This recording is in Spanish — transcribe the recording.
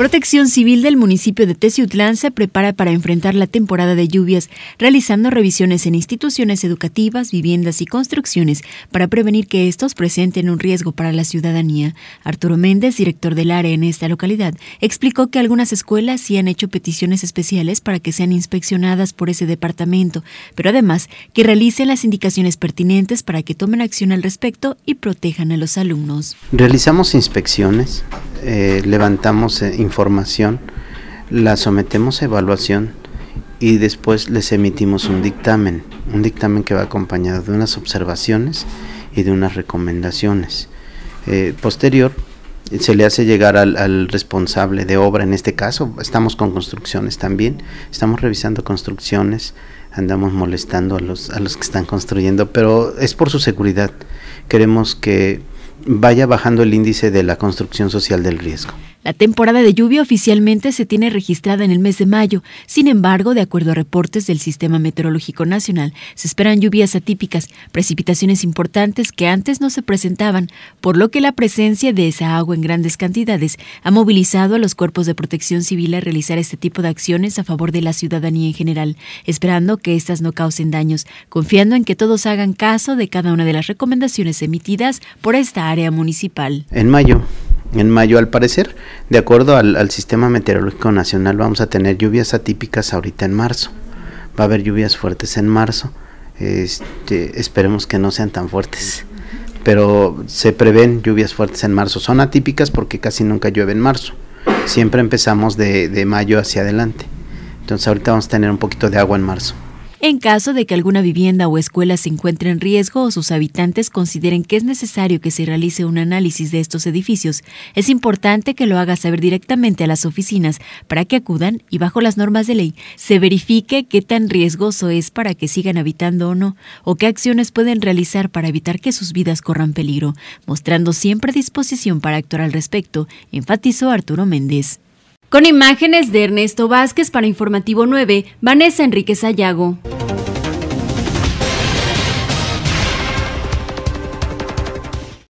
Protección Civil del municipio de Teciutlán se prepara para enfrentar la temporada de lluvias, realizando revisiones en instituciones educativas, viviendas y construcciones para prevenir que estos presenten un riesgo para la ciudadanía. Arturo Méndez, director del área en esta localidad, explicó que algunas escuelas sí han hecho peticiones especiales para que sean inspeccionadas por ese departamento, pero además que realicen las indicaciones pertinentes para que tomen acción al respecto y protejan a los alumnos. Realizamos inspecciones eh, levantamos eh, información, la sometemos a evaluación y después les emitimos un dictamen, un dictamen que va acompañado de unas observaciones y de unas recomendaciones. Eh, posterior, se le hace llegar al, al, responsable de obra, en este caso, estamos con construcciones también, estamos revisando construcciones, andamos molestando a los, a los que están construyendo, pero es por su seguridad. Queremos que vaya bajando el índice de la construcción social del riesgo. La temporada de lluvia oficialmente se tiene registrada en el mes de mayo. Sin embargo, de acuerdo a reportes del Sistema Meteorológico Nacional, se esperan lluvias atípicas, precipitaciones importantes que antes no se presentaban, por lo que la presencia de esa agua en grandes cantidades ha movilizado a los cuerpos de protección civil a realizar este tipo de acciones a favor de la ciudadanía en general, esperando que éstas no causen daños, confiando en que todos hagan caso de cada una de las recomendaciones emitidas por esta área municipal? En mayo. En mayo, al parecer, de acuerdo al, Sistema Meteorológico Nacional, vamos a tener lluvias atípicas ahorita en marzo. Va a haber lluvias fuertes en marzo. Este, esperemos que no sean tan fuertes pero se prevén lluvias fuertes en marzo. Son atípicas porque casi nunca llueve en marzo. Siempre empezamos de, mayo hacia adelante. Entonces ahorita vamos a tener un poquito de agua en marzo. En caso de que alguna vivienda o escuela se encuentre en riesgo o sus habitantes consideren que es necesario que se realice un análisis de estos edificios, es importante que lo haga saber directamente a las oficinas para que acudan y bajo las normas de ley se verifique qué tan riesgoso es para que sigan habitando o no, o qué acciones pueden realizar para evitar que sus vidas corran peligro, mostrando siempre disposición para actuar al respecto, enfatizó Arturo Méndez. Con imágenes de Ernesto Vázquez para Informativo 9, Vanessa Enríquez Ayago.